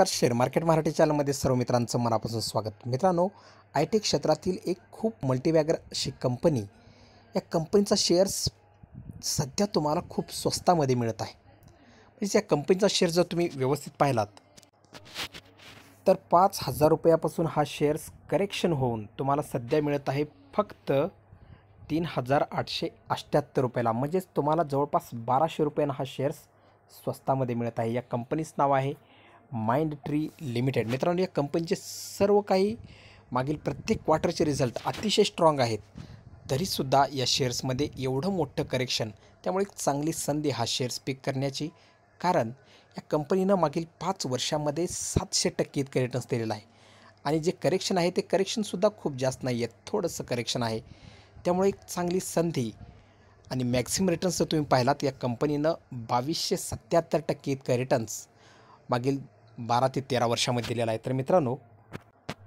नमस्कार share market Marathi चॅनलमध्ये सर्व मित्रांचं मनापासून स्वागत मित्रांनो आय टी क्षेत्रातील एक खूप मल्टीबॅगर अशी कंपनी या कंपनीचा शेअर्स सध्या तुम्हाला खूप स्वस्तामध्ये मिळत आहे म्हणजेच या कंपनीचा शेअर जर तुम्ही व्यवस्थित पाहिलात तर पाच हजार रुपयापासून हा शेअर्स करेक्शन होऊन तुम्हाला सध्या मिळत आहे फक्त तीन हजार आठशे अठ्ठ्याहत्तर रुपयाला म्हणजेच तुम्हाला जवळपास बाराशे रुपयांना हा शेअर्स स्वस्तामध्ये मिळत आहे या कंपनीचं नाव आहे माइंड ट्री लिमिटेड मित्रांनो या कंपनीचे सर्व काही मागील प्रत्येक क्वार्टरचे रिझल्ट अतिशय स्ट्रॉंग आहेत तरीसुद्धा या शेअर्समध्ये एवढं मोठं करेक्शन त्यामुळे एक चांगली संधी हा शेअर्स पिक करण्याची कारण या कंपनीनं मागील पाच वर्षामध्ये सातशे टक्के इतकं रिटर्न्स दिलेलं आहे आणि जे करेक्शन आहे ते करेक्शनसुद्धा खूप जास्त नाही आहे थोडंसं करेक्शन आहे त्यामुळे एक चांगली संधी आणि मॅक्सिमम रिटर्न्स जर तुम्ही पाहिलात या कंपनीनं बावीसशे सत्त्याहत्तर टक्के इतकं रिटर्न्स मागील बारा ते तेरा वर्षामध्ये दिलेला आहे तर मित्रांनो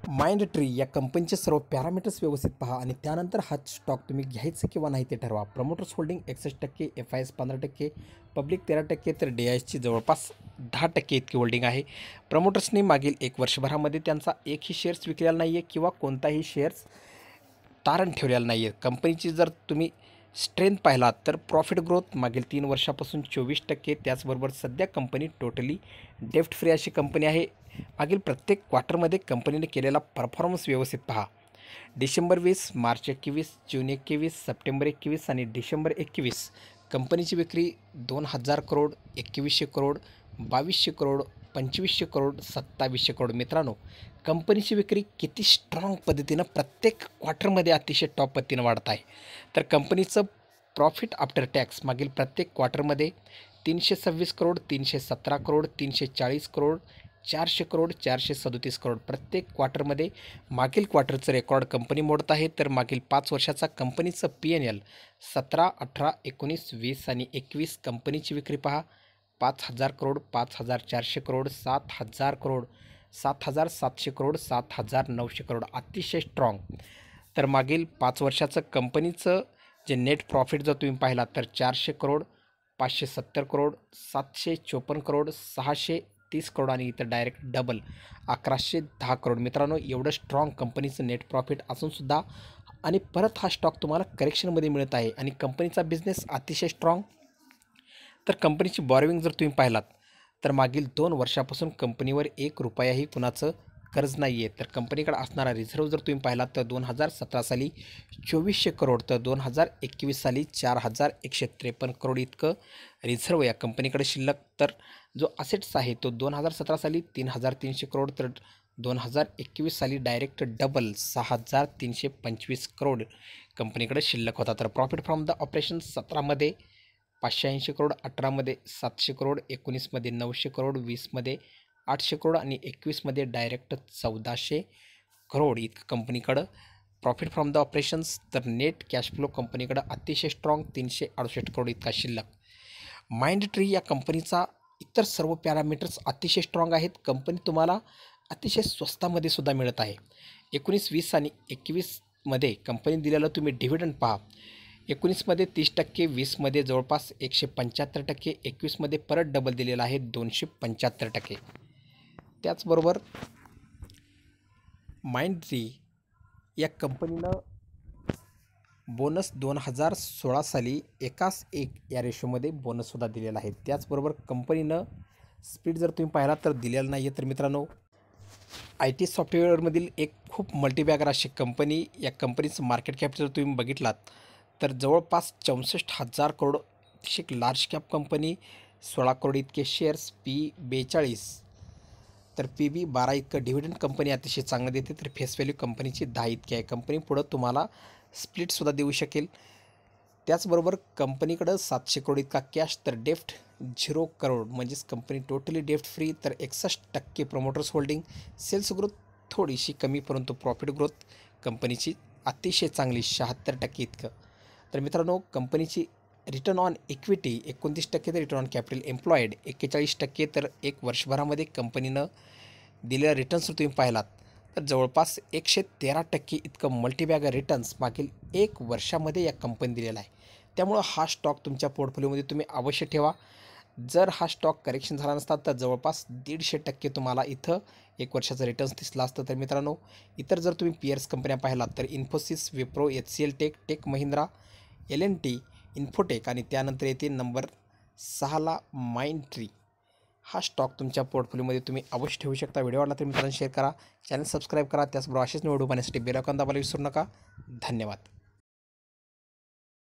माइंड ट्री या कंपनीचे सर्व पॅरामीटर्स व्यवस्थित पहा आणि त्यानंतर हा स्टॉक तुम्ही घ्यायचं किंवा नाही ते ठरवा प्रमोटर्स होल्डिंग एकसष्ट टक्के एफ आय एस पंधरा टक्के पब्लिक तेरा टक्के तर डी आय एसची जवळपास दहा टक्के इतकी होल्डिंग आहे प्रमोटर्सने मागील एक वर्षभरामध्ये त्यांचा एकही शेअर्स विकलेला नाही आहे किंवा कोणताही शेअर्स तारण ठेवलेला नाही आहे कंपनीची जर तुम्ही स्ट्रेंथ पाहिला तर प्रॉफिट ग्रोथ मागील तीन वर्षापासून चोवीस टक्के त्याचबरोबर सध्या कंपनी टोटली डेफ्ट फ्री अशी कंपनी आहे मागील प्रत्येक क्वार्टरमध्ये कंपनीने केलेला परफॉर्मन्स व्यवस्थित पहा डिसेंबर वीस मार्च एकवीस जून एकवीस सप्टेंबर एकवीस आणि डिसेंबर एकवीस कंपनीची विक्री दोन हजार करोड एकवीसशे करोड बावीसशे करोड पंचवीसशे करोड सत्तावीसशे करोड मित्रांनो कंपनीची विक्री किती स्ट्रॉंग पद्धतीनं प्रत्येक क्वार्टरमध्ये अतिशय टॉप पद्धतीनं वाढत आहे तर कंपनीचं प्रॉफिट आफ्टर टॅक्स मागील प्रत्येक क्वार्टरमध्ये तीनशे सव्वीस करोड तीनशे सतरा करोड तीनशे चाळीस करोड चारशे करोड चारशे सदोतीस करोड प्रत्येक क्वार्टरमध्ये मागील क्वार्टरचं रेकॉर्ड कंपनी मोडत आहे तर मागील पाच वर्षाचा कंपनीचं पी एन एल सतरा अठरा एकोणीस वीस आणि एकवीस कंपनीची विक्री पहा पाच हजार करोड पाच हजार चारशे करोड सात हजार करोड सात हजार सातशे करोड सात हजार नऊशे करोड अतिशय स्ट्रॉंग तर मागील पाच वर्षाचं कंपनीचं जे नेट प्रॉफिट जर तुम्ही पाहिला तर चारशे करोड पाचशे सत्तर करोड सातशे चोपन्न करोड सहाशे तीस करोड आणि इतर डायरेक्ट डबल अकराशे दहा करोड मित्रांनो एवढं स्ट्रॉंग कंपनीचं नेट प्रॉफिट असूनसुद्धा आणि परत हा स्टॉक तुम्हाला करेक्शनमध्ये मिळत आहे आणि कंपनीचा बिझनेस अतिशय स्ट्रॉंग तर कंपनीची बॉरोविंग जर तुम्ही पाहिलात तर मागील दोन वर्षापासून कंपनीवर एक रुपयाही कुणाचं कर्ज नाही आहे तर कंपनीकडे असणारा रिझर्व जर तुम्ही पाहिलात तर दोन हजार सतरा साली चोवीसशे करोड तर दोन हजार एकवीस साली चार हजार एकशे त्रेपन्न करोड इतकं रिझर्व या कंपनीकडे शिल्लक तर जो असेट्स आहे तो दोन हजार सतरा साली तीन हजार तीनशे करोड तर दोन हजार एकवीस साली डायरेक्ट डबल सहा हजार तीनशे पंचवीस करोड कंपनीकडे शिल्लक होता तर प्रॉफिट फ्रॉम द ऑपरेशन सतरामध्ये पाचशे करोड अठरामध्ये सातशे करोड एकोणीसमध्ये नऊशे करोड वीसमध्ये आठशे करोड आणि एकवीसमध्ये डायरेक्ट चौदाशे करोड इतकं कंपनीकडं प्रॉफिट फ्रॉम द ऑपरेशन्स तर नेट कॅश फ्लो कंपनीकडं अतिशय स्ट्रॉंग तीनशे अडुसष्ट करोड इतका शिल्लक माइंड ट्री या कंपनीचा इतर सर्व पॅरामीटर्स अतिशय स्ट्रॉंग आहेत कंपनी तुम्हाला अतिशय स्वस्तामध्ये सुद्धा मिळत आहे एकोणीस वीस आणि एकवीसमध्ये कंपनी दिलेलं तुम्ही डिव्हिडंड पहा एकोणीसमध्ये तीस टक्के वीसमध्ये जवळपास एकशे पंच्याहत्तर टक्के एकवीसमध्ये परत डबल दिलेला आहे दोनशे पंच्याहत्तर टक्के त्याचबरोबर माइंड्री या कंपनीनं बोनस दोन हजार सोळा साली एकाच एक या रेशोमध्ये बोनससुद्धा दिलेला आहे त्याचबरोबर कंपनीनं स्पीड जर तुम्ही पाहिला तर दिलेला नाही आहे तर मित्रांनो आय टी सॉफ्टवेअरमधील एक खूप मल्टीबॅगर अशी कंपनी या कंपनीचं मार्केट कॅप जर तुम्ही बघितलात तर जवळपास चौसष्ट हजार करोड शिक लार्ज कॅप कंपनी सोळा करोड इतके शेअर्स पी बेचाळीस तर पी बी बारा इतकं डिव्हिडंड कंपनी अतिशय चांगलं देते तर फेस व्हॅल्यू कंपनीची दहा इतकी आहे कंपनी पुढं तुम्हाला स्प्लिटसुद्धा देऊ शकेल त्याचबरोबर कंपनीकडं सातशे करोड इतका कॅश तर डेफ्ट झिरो करोड म्हणजेच कंपनी टोटली डेफ्ट फ्री तर एकसष्ट टक्के प्रमोटर्स होल्डिंग सेल्स ग्रोथ थोडीशी कमी परंतु प्रॉफिट ग्रोथ कंपनीची अतिशय चांगली शहात्तर टक्के इतकं तर मित्रांनो कंपनीची रिटर्न ऑन इक्विटी एकोणतीस टक्के तर रिटर्न ऑन कॅपिटल एम्प्लॉईड एक्केचाळीस टक्के तर एक वर्षभरामध्ये कंपनीनं दिलेल्या रिटर्न्स तुम्ही पाहिलात तर जवळपास एकशे तेरा टक्के इतकं मल्टीबॅग रिटर्न्स मागील एक वर्षामध्ये या कंपनी दिलेला आहे त्यामुळं हा स्टॉक तुमच्या पोर्टफोलिओमध्ये तुम्ही अवश्य ठेवा जर हा स्टॉक करेक्शन झाला नसता तर जवळपास दीडशे टक्के तुम्हाला इथं एक वर्षाचा रिटर्न्स दिसला असतं तर मित्रांनो इतर जर तुम्ही एस कंपन्या पाहिलात तर Infosys Wipro H C L tech tech Mahindra L and T infotech आणि त्यानंतर येते नंबर सहाला माइंड ट्री हा स्टॉक तुमच्या पोर्टफोलिओमध्ये तुम्ही अवश्य ठेवू शकता व्हिडिओ आवडला तर मित्रांनो शेअर करा चॅनल सबस्क्राईब करा त्याचबरोबर असेच निवडून पाहण्यासाठी बेलाकॉन दाबायला विसरू नका धन्यवाद